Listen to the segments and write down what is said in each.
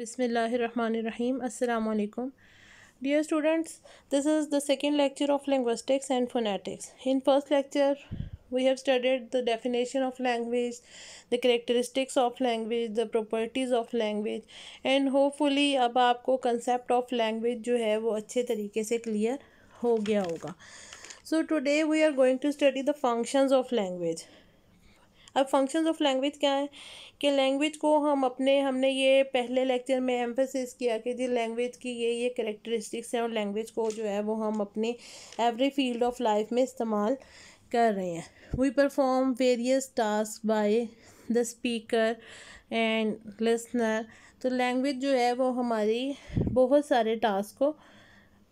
बिसमीम् अल्लाम dear students this is the second lecture of linguistics and phonetics in first lecture we have studied the definition of language the characteristics of language the properties of language and hopefully अब आपको concept of language जो है वो अच्छे तरीके से clear हो गया होगा so today we are going to study the functions of language अब फंक्शंस ऑफ लैंग्वेज क्या है कि लैंग्वेज को हम अपने हमने ये पहले लेक्चर में एम्फोसिस किया कि जी लैंग्वेज की ये ये करेक्टरिस्टिक्स हैं और लैंग्वेज को जो है वो हम अपने एवरी फील्ड ऑफ लाइफ में इस्तेमाल कर रहे हैं we perform various task by the speaker and listener तो लैंग्वेज जो है वो हमारी बहुत सारे टास्क को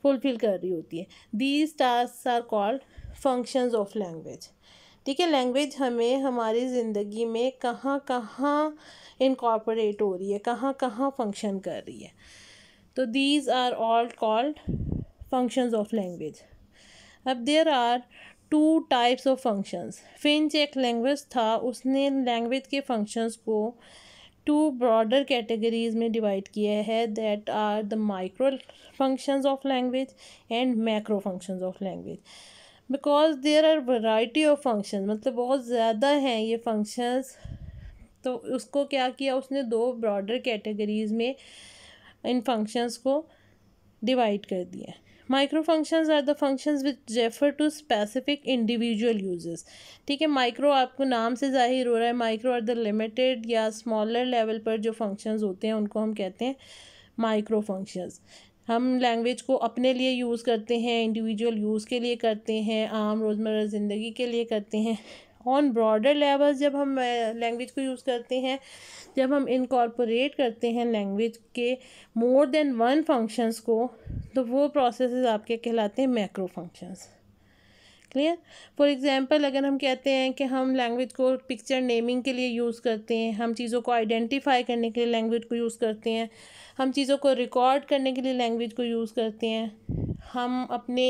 फुलफ़िल कर रही होती है these task are called functions of language ठीक है लैंग्वेज हमें हमारी ज़िंदगी में कहाँ कहाँ इनकॉर्पोरेट हो रही है कहाँ कहाँ फंक्शन कर रही है तो these are all called functions of language अब there are two types of functions Finch एक लैंग्वेज था उसने लैंग्वेज के फंक्शंस को टू ब्रॉडर कैटेगरीज में डिवाइड किया है that are the micro functions of language and macro functions of language because there are variety of function मतलब बहुत ज़्यादा हैं ये फंक्शंस तो उसको क्या किया उसने दो ब्रॉडर कैटेगरीज में इन फंक्शंस को डिवाइड कर दिया micro functions are the functions which refer to specific individual uses ठीक है माइक्रो आपको नाम से जाहिर हो रहा है माइक्रो आर द लिमिटेड या स्मॉलर लेवल पर जो फंक्शंस होते हैं उनको हम कहते हैं माइक्रो फंक्शंस हम लैंग्वेज को अपने लिए यूज़ करते हैं इंडिविजुअल यूज़ के लिए करते हैं आम रोज़मर्रा ज़िंदगी के लिए करते हैं ऑन ब्रॉडर लेवल जब हम लैंग्वेज को यूज़ करते हैं जब हम इनकॉर्पोरेट करते हैं लैंग्वेज के मोर देन वन फंक्शंस को तो वो प्रोसेसेस आपके कहलाते हैं macro functions clear for example अगर हम कहते हैं कि हम लैंग्वेज को पिक्चर नेमिंग के लिए यूज़ करते हैं हम चीज़ों को आइडेंटिफाई करने के लिए लैंग्वेज को यूज़ करते हैं हम चीज़ों को रिकॉर्ड करने के लिए लैंग्वेज को यूज़ करते हैं हम अपने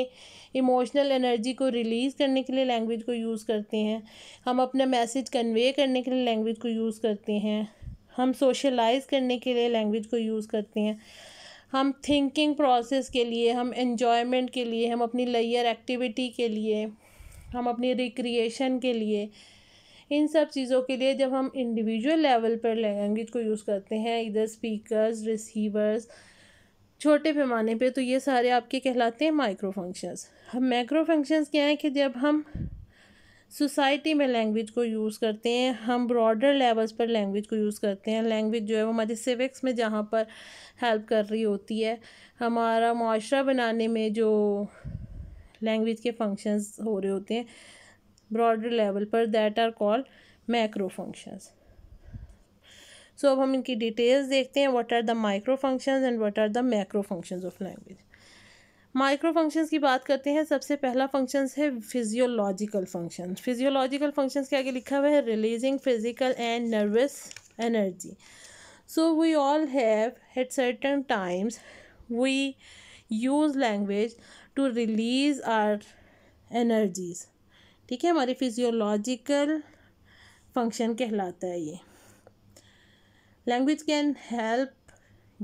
इमोशनल एनर्जी को रिलीज़ करने के लिए लैंग्वेज को यूज़ करते हैं हम अपना मैसेज कन्वे करने के लिए लैंग्वेज को यूज़ करते हैं हम सोशलाइज़ करने के लिए लैंग्वेज को यूज़ करते हैं हम थिंकिंग प्रोसेस के लिए हम इन्जॉयमेंट के लिए हम अपनी लेयर एक्टिविटी के लिए हम अपनी रिक्रिएशन के लिए इन सब चीज़ों के लिए जब हम इंडिविजुअल लेवल पर लैंग्वेज को यूज़ करते हैं इधर स्पीकर्स रिसीवर्स छोटे पैमाने पे तो ये सारे आपके कहलाते हैं माइक्रो फंक्शंस हम मैक्रो फंक्शंस क्या हैं कि जब हम सोसाइटी में लैंग्वेज को यूज़ करते हैं हम ब्रॉडर लेवल्स पर लैंग्वेज को यूज़ करते हैं लैंग्वेज जो है वो हमारे सिविक्स में जहाँ पर हेल्प कर रही होती है हमारा माशरा बनाने में जो लैंग्वेज के फंक्शंस हो रहे होते हैं ब्रॉडर लेवल पर that are called macro functions so अब हम इनकी डिटेल्स देखते हैं what are the micro functions and what are the macro functions of language micro functions की बात करते हैं सबसे पहला फंक्शंस है फिजियोलॉजिकल फंक्शन फिजियोलॉजिकल फंक्शंस के आगे लिखा हुआ है releasing physical and nervous energy so we all have at certain times we use language to release our energies ठीक है हमारे फिजियोलॉजिकल फंक्शन कहलाता है ये language can help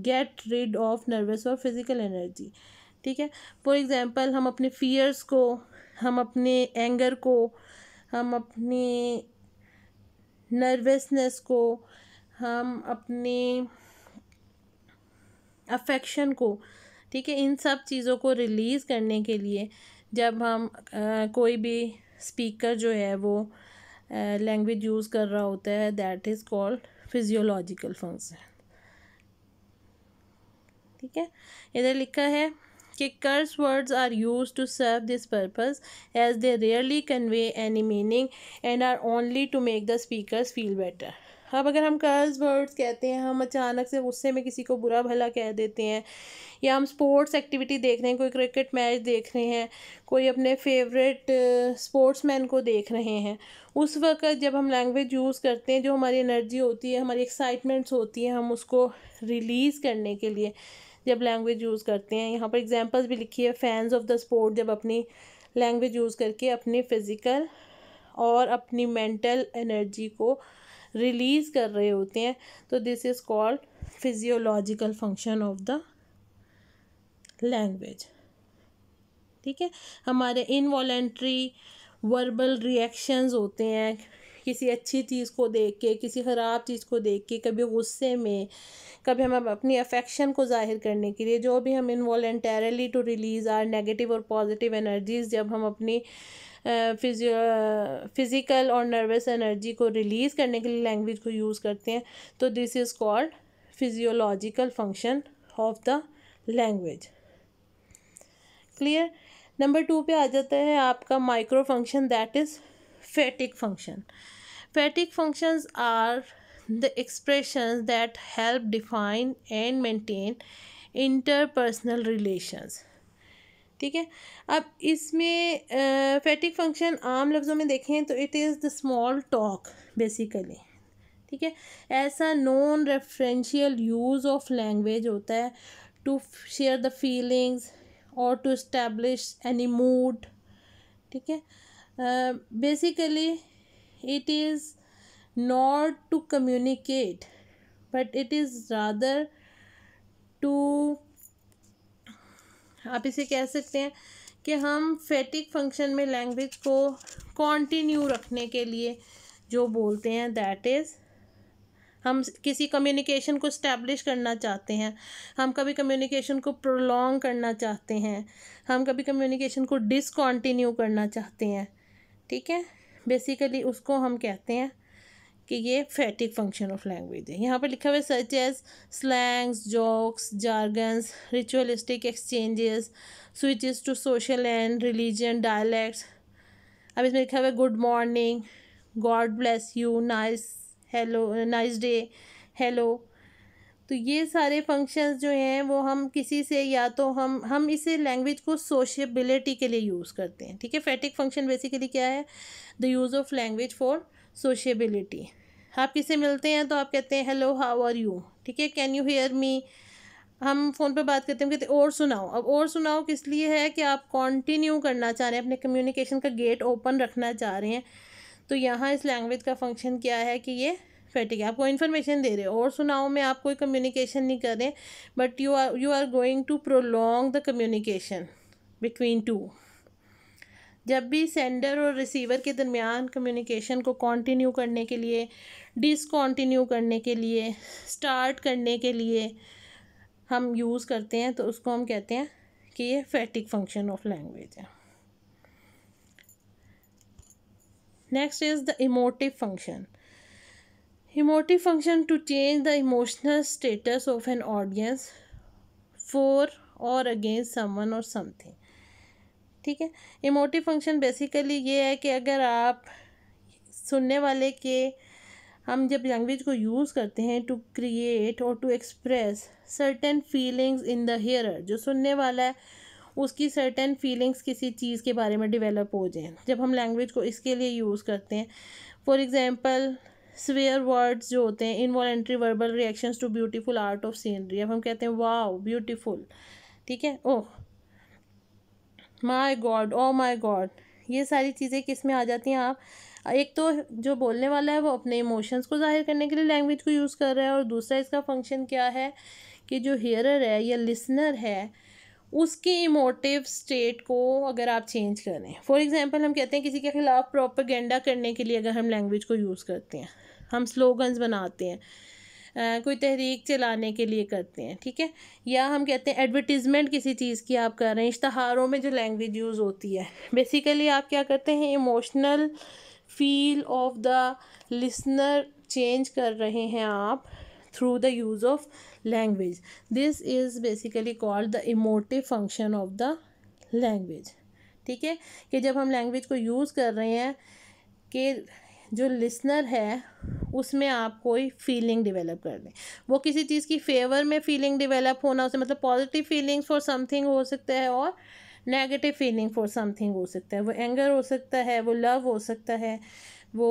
get rid of nervous और फिजिकल एनर्जी ठीक है फॉर एग्ज़ाम्पल हम अपने फ़ियर्स को हम अपने एंगर को हम अपने नर्वसनेस को हम अपने अफेक्शन को ठीक है इन सब चीज़ों को रिलीज़ करने के लिए जब हम आ, कोई भी स्पीकर जो है वो लैंग्वेज यूज़ कर रहा होता है that is called physiological function ठीक है इधर लिखा है कि curse words are used to serve this purpose as they rarely convey any meaning and are only to make the speaker feel better अब अगर हम कर्ज वर्ड्स कहते हैं हम अचानक से गुस्से में किसी को बुरा भला कह देते हैं या हम स्पोर्ट्स एक्टिविटी देख रहे हैं कोई क्रिकेट मैच देख रहे हैं कोई अपने फेवरेट स्पोर्ट्समैन को देख रहे हैं उस वक्त जब हम लैंग्वेज यूज़ करते हैं जो हमारी एनर्जी होती है हमारी एक्साइटमेंट्स होती है हम उसको रिलीज़ करने के लिए जब लैंग्वेज यूज़ करते हैं यहाँ पर एग्जांपल्स भी लिखी है फैंस ऑफ द स्पोर्ट जब अपनी लैंग्वेज यूज़ करके अपनी फिज़िकल और अपनी मेंटल एनर्जी को रिलीज़ कर रहे होते हैं तो this is called physiological function of the language ठीक है हमारे इनवॉलेंट्री वर्बल रिएक्शंस होते हैं किसी अच्छी चीज़ को देख के किसी ख़राब चीज़ को देख के कभी गुस्से में कभी हम अपनी अफेक्शन को ज़ाहिर करने के लिए जो भी हम involuntarily to release our negative और पॉजिटिव एनर्जीज़ जब हम अपनी फिजियो फिज़िकल और नर्वस एनर्जी को रिलीज़ करने के लिए लैंग्वेज को यूज़ करते हैं तो this is called physiological function of the language clear number two पे आ जाता है आपका micro function that is phatic function phatic functions are the expression that help define and maintain interpersonal relations ठीक है अब इसमें फैटिक फंक्शन आम लफ्ज़ों में देखें तो it is the small talk basically ठीक है ऐसा non referential use of language होता है टू शेयर द फीलिंग्स और टू इस्टेब्लिश एनी मूड ठीक है Uh, basically it is not to communicate but it is rather to आप इसे कह सकते हैं कि हम फैटिक फंक्शन में लैंग्वेज को कंटिन्यू रखने के लिए जो बोलते हैं दैट इज़ हम किसी कम्युनिकेशन को स्टैब्लिश करना चाहते हैं हम कभी कम्युनिकेशन को प्रोलॉन्ग करना चाहते हैं हम कभी कम्युनिकेशन को डिसकॉन्टिन्यू करना चाहते हैं ठीक है बेसिकली उसको हम कहते हैं कि ये फैटिक फंक्शन ऑफ लैंग्वेज है यहाँ पर लिखा हुआ है such as slangs jokes jargons ritualistic exchanges switches to social and religion dialects अब इसमें लिखा हुआ है good morning God bless you nice hello nice day hello तो ये सारे फंक्शंस जो हैं वो हम किसी से या तो हम हम इसे लैंग्वेज को सोशबिलिटी के लिए यूज़ करते हैं ठीक है फैटिक फंक्शन बेसिकली क्या है the use of language for sociability आप किसे मिलते हैं तो आप कहते हैं हेलो हाउ आर यू ठीक है कैन यू हेयर मी हम फ़ोन पर बात करते हैं कहते हैं और सुनाओ अब और सुनाओ किस लिए है कि आप कॉन्टिन्यू करना चाह रहे हैं अपने कम्युनिकेशन का गेट ओपन रखना चाह रहे हैं तो यहाँ इस लैंग्वेज का फंक्शन क्या है कि ये फैटिक है आपको इन्फॉर्मेशन दे रहे हो और सुनाओ में आप कोई कम्युनिकेशन नहीं कर रहे but you are you are going to prolong the communication between two जब भी सेंडर और रिसीवर के दरमियान कम्युनिकेशन को कंटिन्यू करने के लिए डिसकंटिन्यू करने के लिए स्टार्ट करने के लिए हम यूज़ करते हैं तो उसको हम कहते हैं कि ये फैटिक फंक्शन ऑफ लैंग्वेज है next is the emotive function emotive function to change the emotional status of an audience for or against someone or something ठीक है इमोटिव फंक्शन बेसिकली ये है कि अगर आप सुनने वाले के हम जब लैंग्वेज को यूज़ करते हैं to create or to express certain feelings in the hearer जो सुनने वाला है उसकी सर्टेन फीलिंग्स किसी चीज़ के बारे में डेवलप हो जाए जब हम लैंग्वेज को इसके लिए यूज़ करते हैं फॉर एग्ज़ाम्पल स्वेयर वर्ड्स जो होते हैं involuntary verbal reactions to beautiful art of scenery अब हम कहते हैं वाओ ब्यूटीफुल ठीक है oh my god oh my god ये सारी चीज़ें किस में आ जाती हैं आप एक तो जो बोलने वाला है वो अपने इमोशंस को जाहिर करने के लिए लैंग्वेज को यूज़ कर रहा है और दूसरा इसका फंक्शन क्या है कि जो हेयरर है या लिसनर है उसके इमोटिव स्टेट को अगर आप चेंज करें फॉर एग्जांपल हम कहते हैं किसी के ख़िलाफ़ प्रोपेगेंडा करने के लिए अगर हम लैंग्वेज को यूज़ करते हैं हम स्लोगन्स बनाते हैं आ, कोई तहरीक चलाने के लिए करते हैं ठीक है या हम कहते हैं एडवर्टीज़मेंट किसी चीज़ की आप कर रहे हैं इश्तहारों में जो लैंग्वेज यूज़ होती है बेसिकली आप क्या करते हैं emotional feel of the listener change कर रहे हैं आप through the use of language this is basically called the emotive function of the language ठीक है कि जब हम लैंग्वेज को यूज़ कर रहे हैं कि जो लिसनर है उसमें आप कोई फीलिंग डेवलप कर दें वो किसी चीज़ की फेवर में फीलिंग डेवलप होना उसे मतलब पॉजिटिव फीलिंग्स फॉर समथिंग हो सकता है और नेगेटिव फीलिंग फॉर समथिंग हो सकता है वो एंगर हो सकता है वो लव हो सकता है वो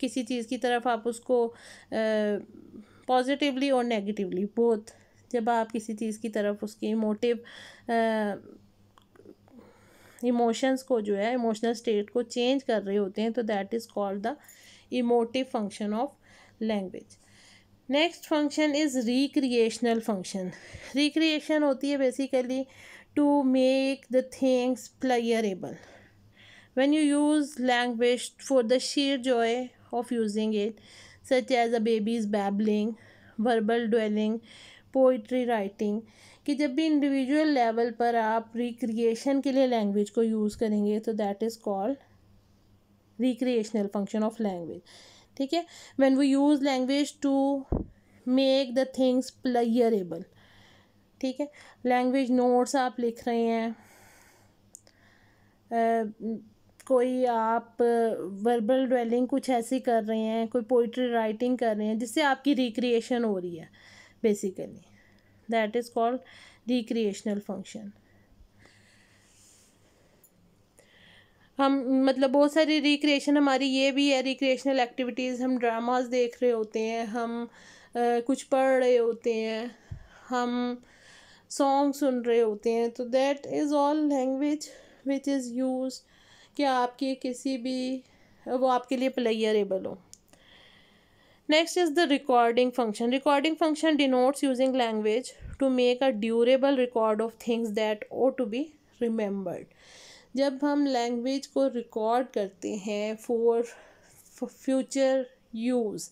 किसी चीज़ की तरफ आप उसको पॉजिटिवली और नेगेटिवली बहुत जब आप किसी चीज़ की तरफ उसकी मोटिव इमोशंस को जो है इमोशनल स्टेट को चेंज कर रहे होते हैं तो that is called the emotive function of language next function is recreational function recreation होती है basically to make the things playable when you use language for the sheer joy of using it such as a babies babbling verbal dwelling poetry writing कि जब भी individual level पर आप recreation के लिए language को यूज़ करेंगे तो that is called recreational function of language ठीक है when we use language to make the things playable ठीक है लैंग्वेज नोट्स आप लिख रहे हैं Uh, कोई आप वर्बल uh, ड्वेलिंग कुछ ऐसी कर रहे हैं कोई पोइट्री राइटिंग कर रहे हैं जिससे आपकी रिक्रिएशन हो रही है basically that is called recreational function हम मतलब बहुत सारी रिक्रिएशन हमारी ये भी है रिक्रिएशनल एक्टिविटीज़ हम ड्रामास देख रहे होते हैं हम आ, कुछ पढ़ रहे होते हैं हम सॉन्ग सुन रहे होते हैं तो that is all language which is use क्या आपकी किसी भी वो आपके लिए प्लेयरेबल हो next is the recording function recording function denotes using language to make a durable record of things that ought to be remembered जब हम लैंग्वेज को रिकॉर्ड करते हैं फॉर फ्यूचर यूज़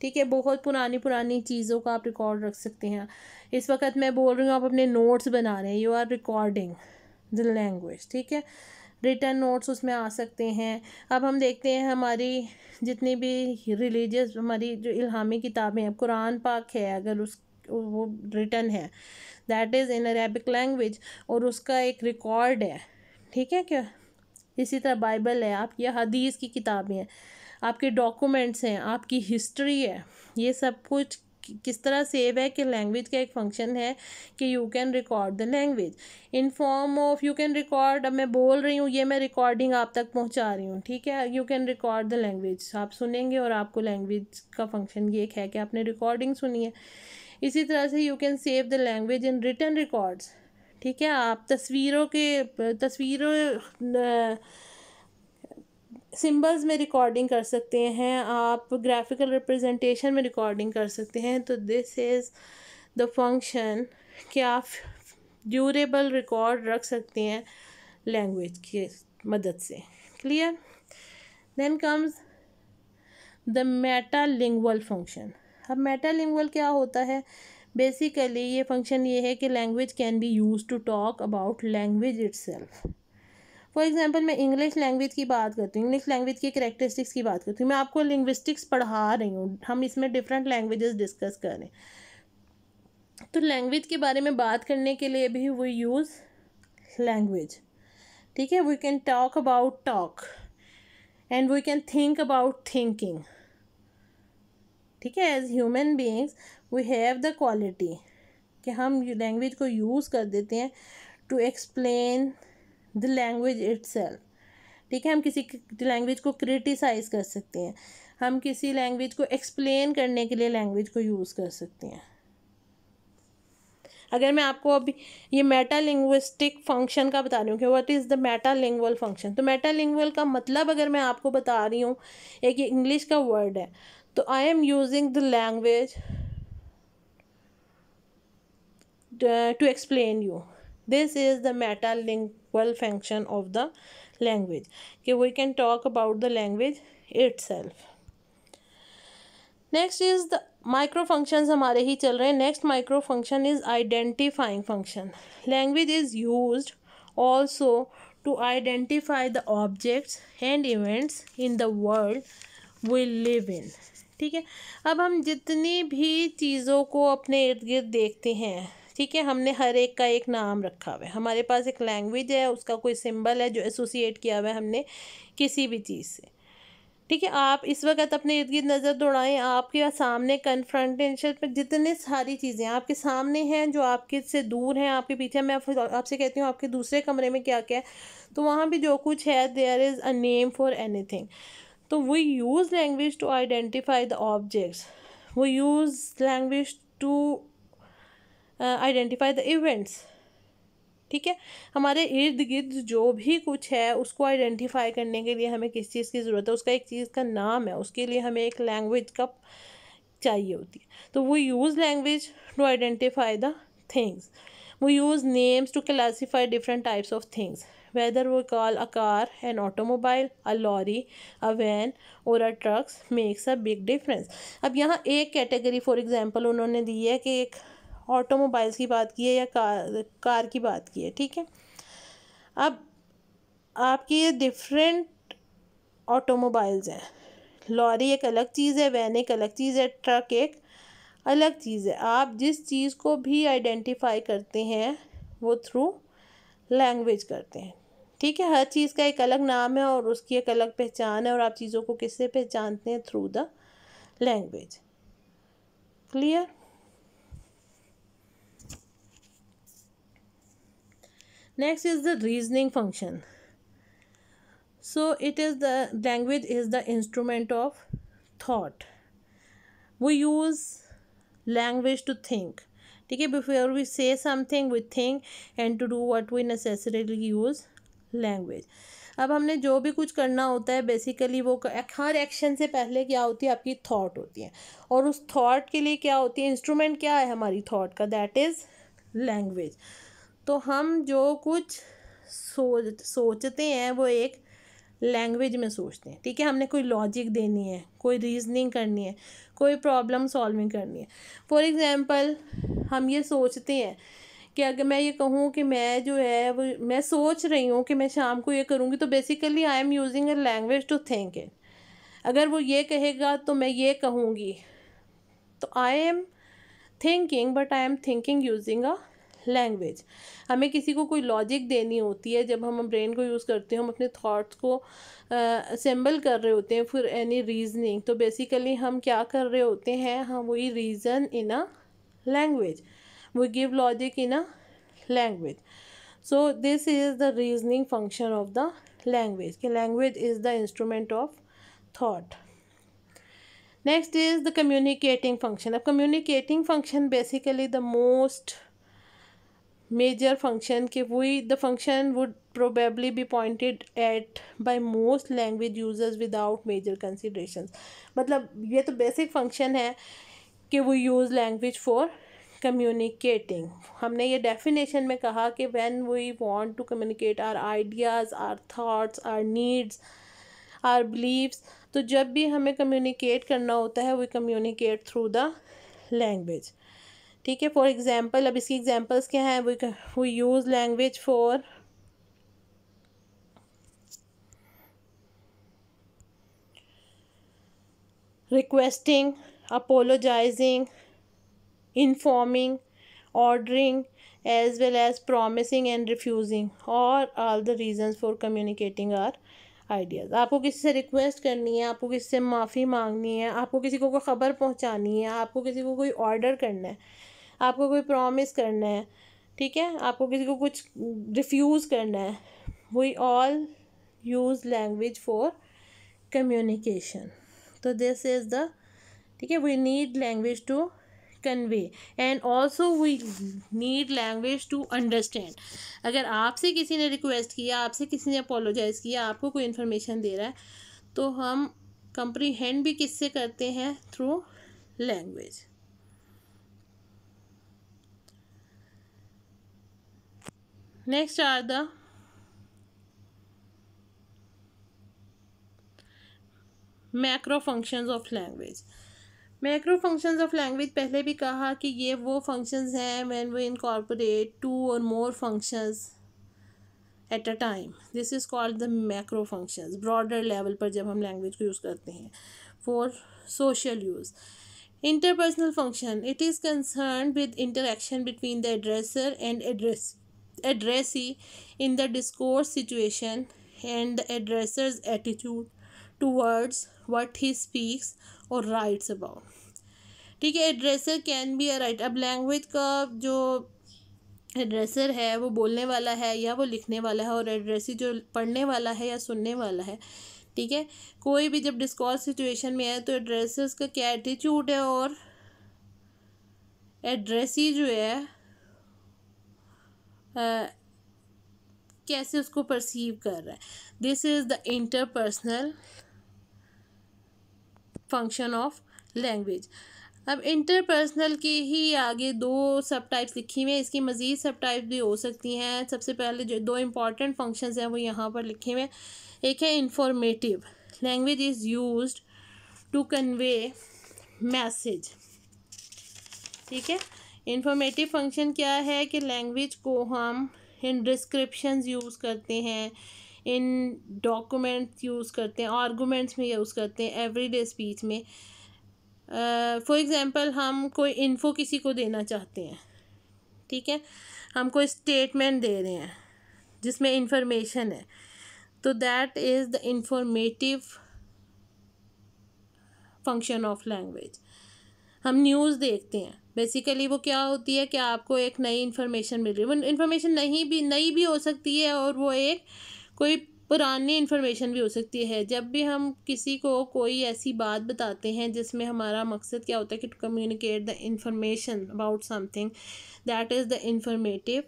ठीक है बहुत पुरानी पुरानी चीज़ों का आप रिकॉर्ड रख सकते हैं इस वक्त मैं बोल रही हूँ आप अपने नोट्स बना रहे हैं you are recording the language ठीक है रिटर्न नोट्स उसमें आ सकते हैं अब हम देखते हैं हमारी जितनी भी रिलीजियस हमारी जो इल्हामी किताबें हैं कुरान पाक है अगर उस वो रिटर्न है that is in Arabic language और उसका एक रिकॉर्ड है ठीक है क्या इसी तरह बाइबल है आपकी हदीस की किताबें हैं आपके डॉक्यूमेंट्स हैं आपकी हिस्ट्री है ये सब कुछ किस तरह सेव है कि लैंग्वेज का एक फंक्शन है कि you can record the language in form of you can record अब मैं बोल रही हूँ ये मैं रिकॉर्डिंग आप तक पहुँचा रही हूँ ठीक है you can record the language आप सुनेंगे और आपको लैंग्वेज का फंक्शन ये एक है कि आपने रिकॉर्डिंग सुनी है इसी तरह से you can save the language in written records ठीक है आप तस्वीरों के तस्वीरों सिंबल्स में रिकॉर्डिंग कर सकते हैं आप ग्राफिकल रिप्रेजेंटेशन में रिकॉर्डिंग कर सकते हैं तो दिस इज़ द फंक्शन कि आप ड्यूरेबल रिकॉर्ड रख सकते हैं लैंग्वेज की मदद से clear then comes the metalingual function अब मेटा लिंगल क्या होता है बेसिकली ये फंक्शन ये है कि language can be use to talk about language itself for example मैं इंग्लिश लैंग्वेज की बात करती हूँ इंग्लिश लैंग्वेज की करेक्टरिस्टिक्स की बात करती हूँ मैं आपको लिंग्विस्टिक्स पढ़ा रही हूँ हम इसमें डिफरेंट लैंग्वेजेस डिस्कस कर रहे हैं तो लैंग्वेज के बारे में बात करने के लिए भी वी यूज़ लैंग्वेज ठीक है we can talk about talk and we can think about thinking ठीक है as human beings we have the quality कि हम लैंग्वेज को यूज़ कर देते हैं to explain the language it ठीक है हम किसी लैंग्वेज को क्रिटिसाइज़ कर सकते हैं हम किसी लैंग्वेज को एक्सप्लेन करने के लिए लैंग्वेज को यूज़ कर सकते हैं अगर मैं आपको अभी ये मेटा लिंग्विस्टिक फंक्शन का बता रही हूँ कि what is the metalingual function तो मेटा लिंगुअल का मतलब अगर मैं आपको बता रही हूँ एक इंग्लिश का वर्ड है तो I am using the language to explain you this is the metalingual well function of the language okay we can talk about the language itself next is the micro function हमारे ही चल रहे हैं next micro function is identifying function language is use also to identify the objects and events in the world we live in ठीक है अब हम जितनी भी चीज़ों को अपने इर्द गिर्द देखते हैं ठीक है हमने हर एक का एक नाम रखा हुआ है हमारे पास एक लैंग्वेज है उसका कोई सिंबल है जो एसोसिएट किया हुआ है हमने किसी भी चीज़ से ठीक है आप इस वक्त अपने इर्द गिर्द नज़र दौड़ाएं आपके सामने कन्फ्रंटेशन पर जितने सारी चीज़ें आपके सामने हैं जो आपके से दूर हैं आपके पीछे मैं आपसे कहती हूँ आपके दूसरे कमरे में क्या क्या है तो वहाँ भी जो कुछ है there is a name for anything तो we use language to identify the objects we use language to identify the events ठीक है हमारे इर्द गिर्द जो भी कुछ है उसको आइडेंटिफाई करने के लिए हमें किस चीज़ की ज़रूरत है उसका एक चीज़ का नाम है उसके लिए हमें एक लैंग्वेज का चाहिए होती है तो वो use language to identify the things वो use names to classify different types of things whether वो call a car an automobile a lorry a van or a trucks makes a big difference अब यहाँ एक category for example उन्होंने दी है कि एक automobiles की बात की है या कार कार की बात की है ठीक है अब आपके ये डिफरेंट ऑटोमोबाइल्स हैं लॉरी एक अलग चीज़ है वैन एक अलग चीज़ है ट्रक एक अलग चीज़ है आप जिस चीज़ को भी आइडेंटिफाई करते हैं वो थ्रू लैंग्वेज करते हैं ठीक है हर चीज़ का एक अलग नाम है और उसकी एक अलग पहचान है और आप चीज़ों को किससे पहचानते हैं through the language clear next is the reasoning function so it is the language is the instrument of thought we use language to think ठीक है before we say something we think and to do what we necessarily use language अब हमने जो भी कुछ करना होता है बेसिकली वो हर एक्शन से पहले क्या होती है आपकी थॉट होती है और उस थॉट के लिए क्या होती है इंस्ट्रूमेंट क्या है हमारी थाट का दैट इज़ लैंग्वेज तो हम जो कुछ सोच सोचते हैं वो एक लैंग्वेज में सोचते हैं ठीक है हमने कोई लॉजिक देनी है कोई रीजनिंग करनी है कोई प्रॉब्लम सॉल्विंग करनी है फॉर एग्ज़ाम्पल हम ये सोचते हैं कि अगर मैं ये कहूँ कि मैं जो है वो मैं सोच रही हूँ कि मैं शाम को ये करूँगी तो basically I am using a language to think it अगर वो ये कहेगा तो मैं ये कहूँगी तो I am thinking but I am thinking using a language हमें किसी को कोई लॉजिक देनी होती है जब हम ब्रेन को यूज़ करते हैं हम अपने थाट्स को असेंबल कर रहे होते हैं फिर एनी रीजनिंग तो बेसिकली हम क्या कर रहे होते हैं हम वही reason in a language we give logic in a language so this is the reasoning function of the language कि language is the instrument of thought next is the communicating function अब communicating function basically the most major function ke we the function would probably be pointed at by most language users without major considerations matlab ye to basic function hai ke we use language for communicating हमने ये definition में कहा कि when we want to communicate our ideas our thoughts our needs our beliefs तो जब भी हमें communicate करना होता है we communicate through the language ठीक है फॉर एग्ज़ाम्पल अब इसकी एग्जांपल्स क्या हैं we use language for requesting apologising informing ordering as well as promising and refusing और all the reason for communicating are ideas आपको किसी से रिक्वेस्ट करनी है आपको किसी से माफ़ी मांगनी है आपको किसी को कोई ख़बर पहुँचानी है आपको किसी को कोई ऑर्डर करना है आपको कोई प्रॉमिस करना है ठीक है आपको किसी को कुछ रिफ्यूज़ करना है we all use language for communication तो दिस इज़ द ठीक है we need language to convey and also we need language to understand अगर आपसे किसी ने रिक्वेस्ट किया आपसे किसी ने अपोलोजाइज़ किया आपको कोई इन्फॉर्मेशन दे रहा है तो हम कंप्रीहेंड भी किससे करते हैं through language next are the macro functions of language macro functions of language पहले भी कहा कि ये वो फंक्शंस हैं when we incorporate two or more functions at a time this is called the macro functions broader level पर जब हम लैंग्वेज को यूज़ करते हैं for social use interpersonal function it is concern with interaction between the addresser and address addressee in the discourse situation and the addresser's attitude towards what he speaks or writes about ठीक है addresser can be a write अब language का जो एड्रेसर है वो बोलने वाला है या वो लिखने वाला है और एड्रेसी जो पढ़ने वाला है या सुनने वाला है ठीक है कोई भी जब डिस्कॉस सिचुएशन में है तो एड्रेसर्स का क्या एटीट्यूड है और एड्रेसी जो है कैसे उसको परसीव कर रहा है this is the interpersonal function of language अब इंटरपर्सनल के ही आगे दो सब टाइप्स लिखी हुई हैं इसकी मज़ीद सब टाइप भी हो सकती हैं सबसे पहले जो दो इम्पॉर्टेंट फंक्शंस हैं वो यहाँ पर लिखे हुए हैं एक है informative language is use to convey message ठीक है इंफॉर्मेटिव फंक्शन क्या है कि लैंग्वेज को हम इन डिस्क्रिप्शन यूज़ करते हैं इन डॉक्यूमेंट्स यूज़ करते हैं आर्गूमेंट्स में यूज़ करते हैं एवरीडे स्पीच में फॉर uh, एग्ज़ाम्पल हम कोई इन्फो किसी को देना चाहते हैं ठीक है हम कोई स्टेटमेंट दे रहे हैं जिसमें इंफॉर्मेशन है तो that is the informative function of language हम न्यूज़ देखते हैं बेसिकली वो क्या होती है कि आपको एक नई इन्फॉर्मेशन मिल रही है वो इन्फॉर्मेशन नहीं भी नई भी हो सकती है और वो एक कोई पुरानी इन्फॉर्मेशन भी हो सकती है जब भी हम किसी को कोई ऐसी बात बताते हैं जिसमें हमारा मकसद क्या होता है कि to communicate the information about something that is the informative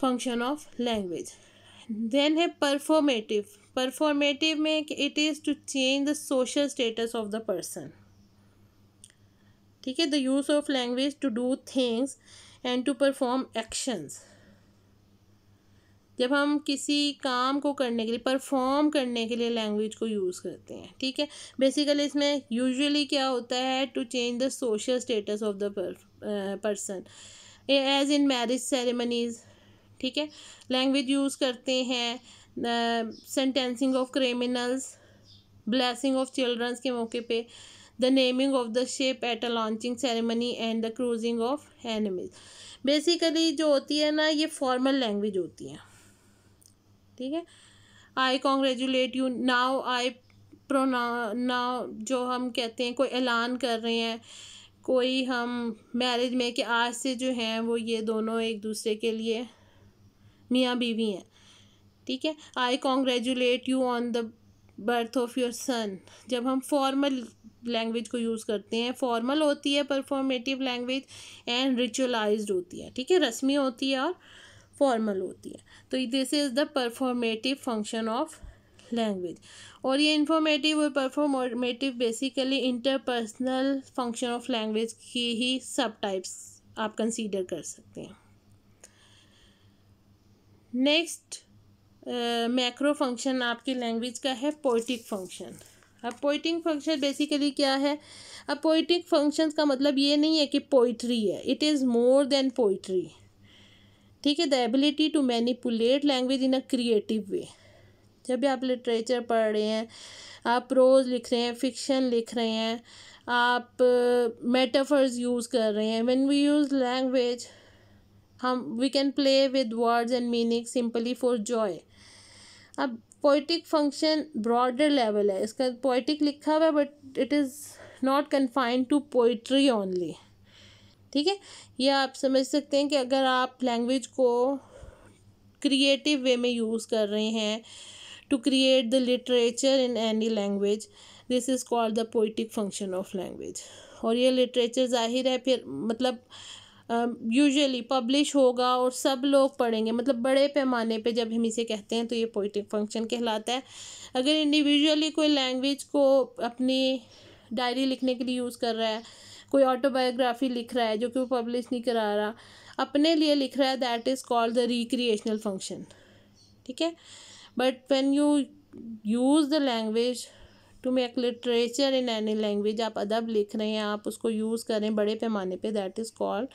function of language then है परफॉर्मेटिव परफॉर्मेटिव में it is to change the social status of the person ठीक है the use of language to do things and to perform actions जब हम किसी काम को करने के लिए परफॉर्म करने के लिए लैंग्वेज को यूज़ करते हैं ठीक है बेसिकली इसमें यूजुअली क्या होता है to change the social status of the person as in marriage ceremonies ठीक है लैंग्वेज यूज़ करते हैं sentencing of criminals blessing of childrens के मौके पे the naming of the ship at a launching ceremony and the cruising of enemies basically जो होती है ना ये formal language होती है ठीक है आई कॉन्ग्रेजुलेट यू नाव आई प्रोना नाव जो हम कहते हैं कोई ऐलान कर रहे हैं कोई हम मैरिज में कि आज से जो हैं वो ये दोनों एक दूसरे के लिए मियाँ बीवी हैं ठीक है I congratulate you on the birth of your son जब हम फॉर्मल लैंग्वेज को यूज़ करते हैं फॉर्मल होती है परफॉर्मेटिव लैंग्वेज एंड रिचुअलाइज्ड होती है ठीक है रस्मी होती है और फॉर्मल होती है तो this is the performative function of language और ये इंफॉर्मेटिव और performative basically interpersonal function of language की ही सब टाइप्स आप कंसीडर कर सकते हैं नेक्स्ट मैक्रो फंक्शन आपकी लैंग्वेज का है पोइटिक फंक्शन अब पोइटिक फंक्शन बेसिकली क्या है अब पोइटिक फंक्शन का मतलब ये नहीं है कि पोइट्री है it is more than poetry ठीक है the ability to manipulate language in a creative way जब भी आप लिटरेचर पढ़ रहे हैं आप प्रोज लिख रहे हैं फिक्शन लिख रहे हैं आप मेटाफर्स uh, यूज़ कर रहे हैं व्हेन वी यूज़ लैंग्वेज हम we can play with words and meaning simply for joy अब पोइटिक फंक्शन ब्रॉडर लेवल है इसका पोइटिक लिखा हुआ है but it is not confined to poetry only ठीक है यह आप समझ सकते हैं कि अगर आप लैंग्वेज को क्रिएटिव वे में यूज़ कर रहे हैं to create the literature in any language this is called the poetic function of language और ये लिटरेचर जाहिर है फिर मतलब यूजुअली um, पब्लिश होगा और सब लोग पढ़ेंगे मतलब बड़े पैमाने पे जब हम इसे कहते हैं तो ये पोइटिक फंक्शन कहलाता है अगर इंडिविजुअली कोई लैंग्वेज को अपनी डायरी लिखने के लिए यूज़ कर रहा है कोई ऑटोबायोग्राफी लिख रहा है जो कि वो पब्लिश नहीं करा रहा अपने लिए लिख रहा है that is called the recreational function ठीक है but when you use the language to make literature in any language आप अदब लिख रहे हैं आप उसको यूज़ करें बड़े पैमाने पे that is called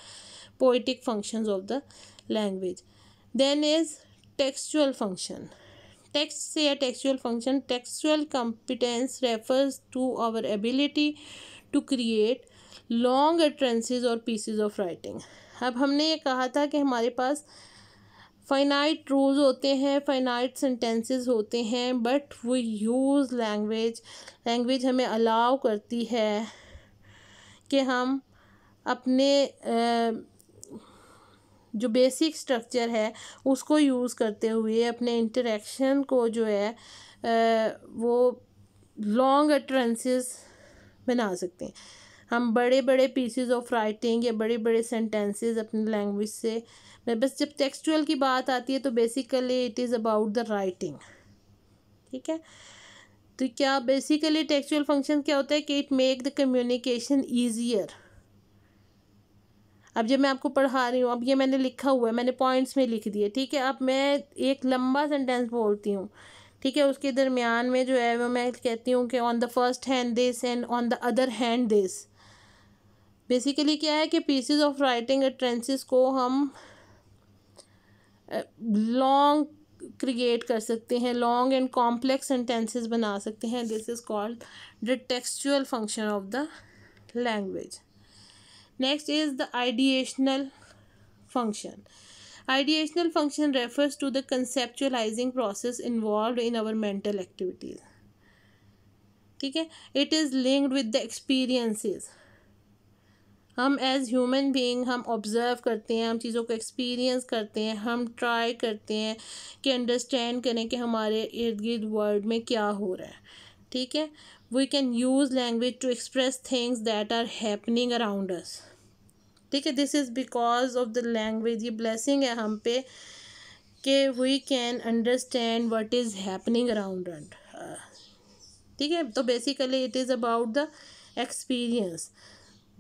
poetic functions of the language then is textual function text से या textual function textual competence refers to our ability to create long utterances or pieces of writing अब हमने ये कहा था कि हमारे पास फ़ाइनाइट रूल्स होते हैं फ़ाइनाइट सेंटेंसेस होते हैं but we use language language हमें अलाउ करती है कि हम अपने जो बेसिक स्ट्रक्चर है उसको यूज़ करते हुए अपने इंटरेक्शन को जो है वो लॉन्ग अट्रेंसेस बना सकते हैं हम बड़े बड़े पीसेज ऑफ राइटिंग या बड़े बड़े सेंटेंसेस अपनी लैंग्वेज से बस जब टेक्सचुअल की बात आती है तो basically it is about the writing ठीक है तो क्या बेसिकली टेक्सचुअल फंक्शन क्या होता है कि it make the communication easier अब जब मैं आपको पढ़ा रही हूँ अब ये मैंने लिखा हुआ है मैंने पॉइंट्स में लिख दिए ठीक है अब मैं एक लंबा सेंटेंस बोलती हूँ ठीक है उसके दरमियान में जो है वो मैं कहती हूँ कि on the first hand this and on the other hand this basically क्या है कि पीसीज ऑफ राइटिंग ट्रेंसिस को हम लॉन्ग क्रिएट कर सकते हैं लॉन्ग एंड कॉम्प्लेक्स सेंटेंसेस बना सकते हैं this is called the textual function of the language next is the ideational function ideational function refers to the conceptualizing process involve in our mental activities ठीक है it is linked with the experiences हम as human being हम observe करते हैं हम चीज़ों को experience करते हैं हम ट्राई करते हैं कि अंडरस्टैंड करें कि हमारे इर्द गिर्द वर्ल्ड में क्या हो रहा है ठीक है we can use language to express things that are happening around us ठीक है this is because of the language ये ब्लेसिंग है हम पे कि we can understand what is happening around ठीक है तो basically it is about the experience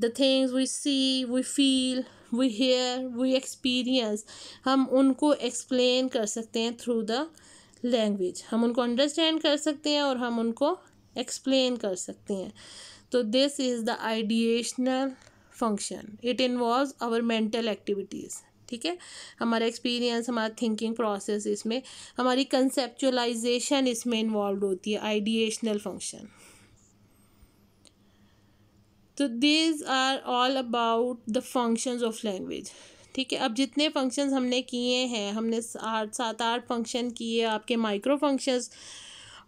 the things we see we feel we hear we experience हम उनको explain कर सकते हैं थ्रू द लैंग्वेज हम उनको understand कर सकते हैं और हम उनको explain कर सकते हैं तो this is the ideational function it involve our mental activities ठीक है हमारा एक्सपीरियंस हमारा थिंकिंग प्रोसेस इसमें हमारी कंसेप्चुअलाइजेशन इसमें इन्वॉल्व होती है आइडिएशनल फंक्शन तो these are all about the functions of language ठीक है अब जितने फंक्शंस हमने किए हैं हमने आठ सात आठ फंक्शन किए आपके माइक्रो फंक्शंस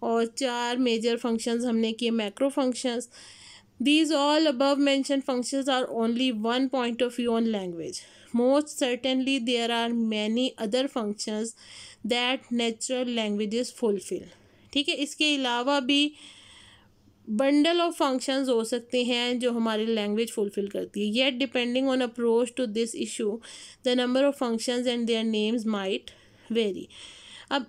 और चार मेजर फंक्शंस हमने किए micro functions these all above mention functions are only one point of view on language most certainly there are many other functions that natural language fulfil ठीक है इसके अलावा भी बंडल ऑफ फंक्शंस हो सकते हैं जो हमारी लैंग्वेज फुलफिल करती है yet depending on approach to this issue the number of functions and their names might vary अब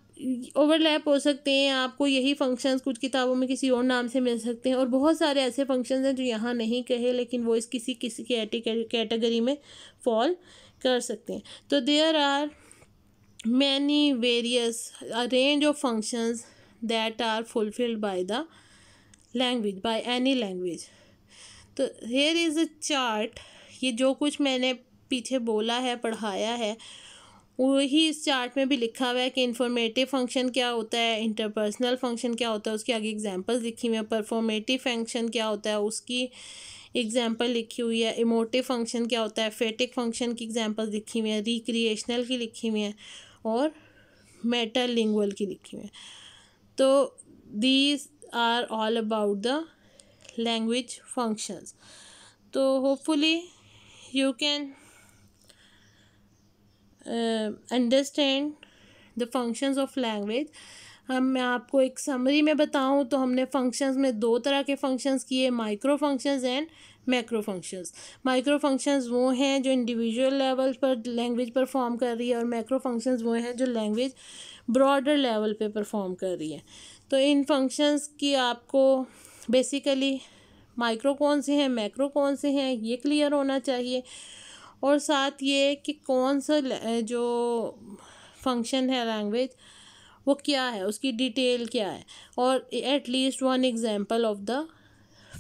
ओवरलैप हो सकते हैं आपको यही फंक्शंस कुछ किताबों में किसी और नाम से मिल सकते हैं और बहुत सारे ऐसे फंक्शंस हैं जो यहाँ नहीं कहे लेकिन वो इस किसी किसी कैटेगरी में फॉल कर सकते हैं तो there are many various range of functions that are fulfilled by the language by any language तो हेयर इज़ अ चार्ट ये जो कुछ मैंने पीछे बोला है पढ़ाया है वही इस चार्ट में भी लिखा हुआ है कि इन्फॉर्मेटिव फंक्शन क्या होता है इंटरपर्सनल फंक्शन क्या होता है उसके आगे एग्जांपल्स लिखी हुई है परफॉर्मेटिव फंक्शन क्या होता है उसकी एग्जांपल लिखी हुई है इमोटिव फंक्शन क्या होता है फेटिक फंक्शन की एग्जांपल्स लिखी हुई है रिक्रिएशनल की लिखी हुई है और मेटा लिंगल की लिखी हुई है तो these are all about the language functions तो hopefully you can understand the functions of language हम मैं आपको एक समरी में बताऊं तो हमने फंक्शंस में दो तरह के फंक्शंस किए micro functions and macro functions micro functions वो हैं जो इंडिविजुअल लेवल पर लैंग्वेज परफॉर्म कर रही है और मैक्रो फंक्शंस वो हैं जो लैंग्वेज ब्रॉडर लेवल पे परफॉर्म कर रही है तो इन फंक्शंस की आपको बेसिकली माइक्रो कौन से हैं मैक्रो कौन से हैं ये क्लियर होना चाहिए और साथ ये कि कौन सा जो फंक्शन है लैंग्वेज वो क्या है उसकी डिटेल क्या है और at least one example of the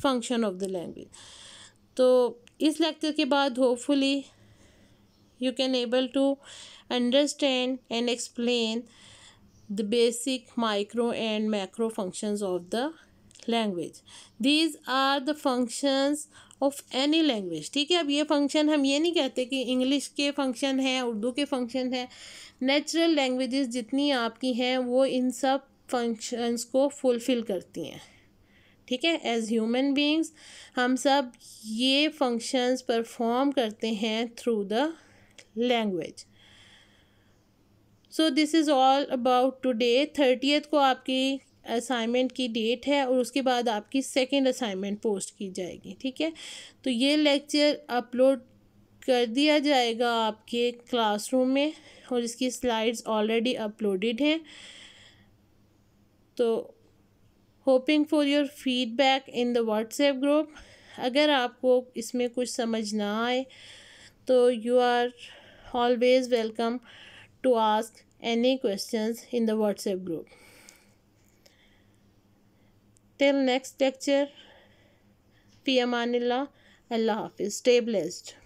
function of the language तो इस लेक्चर के बाद hopefully you can able to understand and explain the basic micro and macro functions of the language these are the functions of any language ठीक है अब ये function हम ये नहीं कहते कि इंग्लिश के फंक्शन हैं उर्दू के फंक्शन हैं नेचुरल लैंग्वेजेस जितनी आपकी हैं वो इन सब फंक्शंस को फुलफ़िल करती हैं ठीक है एज ह्यूमन बींग्स हम सब ये फंक्शंस परफॉर्म करते हैं through the language so this is all about today thirtieth को आपकी असाइनमेंट की डेट है और उसके बाद आपकी सेकेंड असाइनमेंट पोस्ट की जाएगी ठीक है तो ये लेक्चर अपलोड कर दिया जाएगा आपके क्लासरूम में और इसकी स्लाइड्स ऑलरेडी अपलोडेड हैं तो hoping for your feedback in the WhatsApp group अगर आपको इसमें कुछ समझ ना आए तो you are always welcome to ask any questions in the WhatsApp group. Till next lecture, Pia Manila, Allah Hafiz. Stay blessed.